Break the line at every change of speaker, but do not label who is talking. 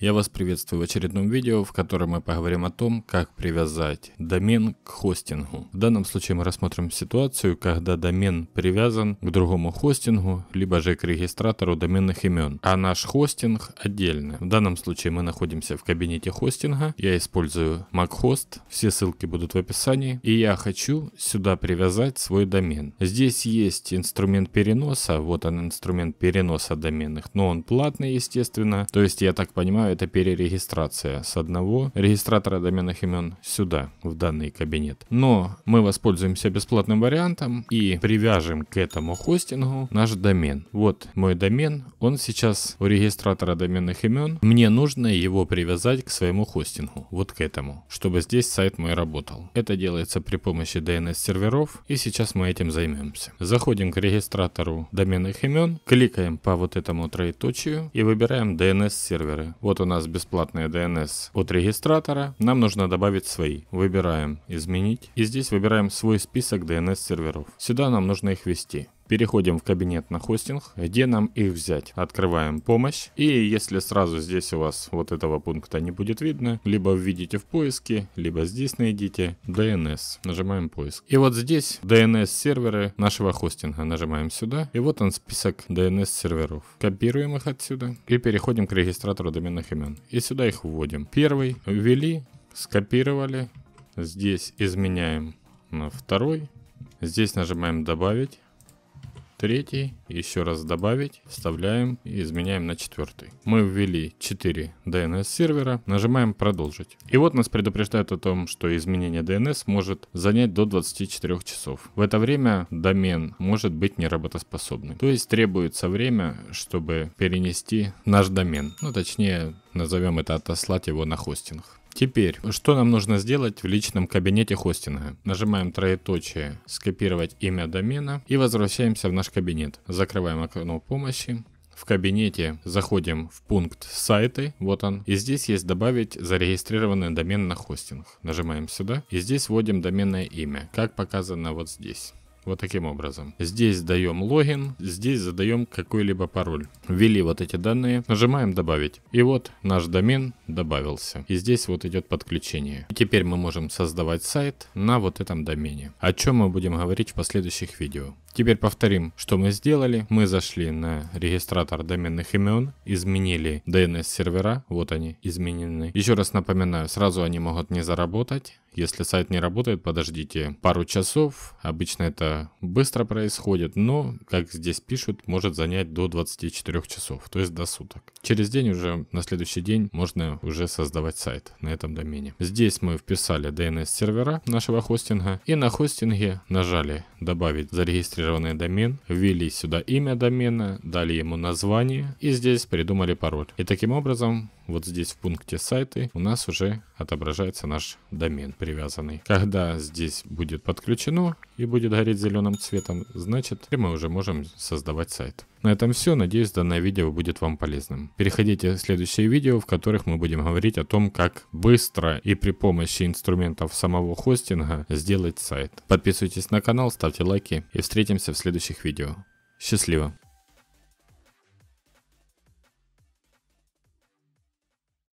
Я вас приветствую в очередном видео, в котором мы поговорим о том, как привязать домен к хостингу. В данном случае мы рассмотрим ситуацию, когда домен привязан к другому хостингу, либо же к регистратору доменных имен, а наш хостинг отдельно. В данном случае мы находимся в кабинете хостинга, я использую MacHost, все ссылки будут в описании, и я хочу сюда привязать свой домен. Здесь есть инструмент переноса, вот он инструмент переноса доменных, но он платный, естественно, то есть я так понимаю, остальное это перерегистрация с одного регистратора доменных имен сюда, в данный кабинет. Но мы воспользуемся бесплатным вариантом и привяжем к этому хостингу наш домен. Вот мой домен, он сейчас у регистратора доменных имен. Мне нужно его привязать к своему хостингу, вот к этому, чтобы здесь сайт мой работал. Это делается при помощи DNS серверов и сейчас мы этим займемся. Заходим к регистратору доменных имен, кликаем по вот этому троеточию и выбираем DNS серверы. Вот вот у нас бесплатная DNS от регистратора. Нам нужно добавить свои. Выбираем «Изменить». И здесь выбираем свой список DNS серверов. Сюда нам нужно их ввести. Переходим в кабинет на хостинг, где нам их взять. Открываем помощь. И если сразу здесь у вас вот этого пункта не будет видно, либо введите в поиске, либо здесь найдите DNS. Нажимаем поиск. И вот здесь DNS серверы нашего хостинга. Нажимаем сюда. И вот он список DNS серверов. Копируем их отсюда и переходим к регистратору доменных имен. И сюда их вводим. Первый ввели, скопировали. Здесь изменяем на второй. Здесь нажимаем добавить третий, еще раз добавить, вставляем и изменяем на четвертый. Мы ввели 4 DNS сервера, нажимаем продолжить. И вот нас предупреждают о том, что изменение DNS может занять до 24 часов. В это время домен может быть неработоспособным. То есть требуется время, чтобы перенести наш домен. Ну точнее, назовем это отослать его на хостинг. Теперь, что нам нужно сделать в личном кабинете хостинга? Нажимаем троеточие «Скопировать имя домена» и возвращаемся в наш кабинет. Закрываем окно помощи. В кабинете заходим в пункт «Сайты», вот он, и здесь есть «Добавить зарегистрированный домен на хостинг». Нажимаем сюда, и здесь вводим доменное имя, как показано вот здесь. Вот таким образом. Здесь даем логин, здесь задаем какой-либо пароль. Ввели вот эти данные, нажимаем добавить. И вот наш домен добавился. И здесь вот идет подключение. И теперь мы можем создавать сайт на вот этом домене. О чем мы будем говорить в последующих видео. Теперь повторим, что мы сделали. Мы зашли на регистратор доменных имен, изменили DNS сервера, вот они изменены. Еще раз напоминаю, сразу они могут не заработать, если сайт не работает, подождите пару часов. Обычно это быстро происходит, но, как здесь пишут, может занять до 24 часов, то есть до суток. Через день уже, на следующий день, можно уже создавать сайт на этом домене. Здесь мы вписали DNS сервера нашего хостинга и на хостинге нажали добавить зарегистрированный домен, ввели сюда имя домена, дали ему название и здесь придумали пароль. И таким образом вот здесь в пункте сайты у нас уже отображается наш домен привязанный. Когда здесь будет подключено и будет гореть зеленым цветом, значит мы уже можем создавать сайт. На этом все. Надеюсь, данное видео будет вам полезным. Переходите в следующие видео, в которых мы будем говорить о том, как быстро и при помощи инструментов самого хостинга сделать сайт. Подписывайтесь на канал, ставьте лайки и встретимся в следующих видео. Счастливо!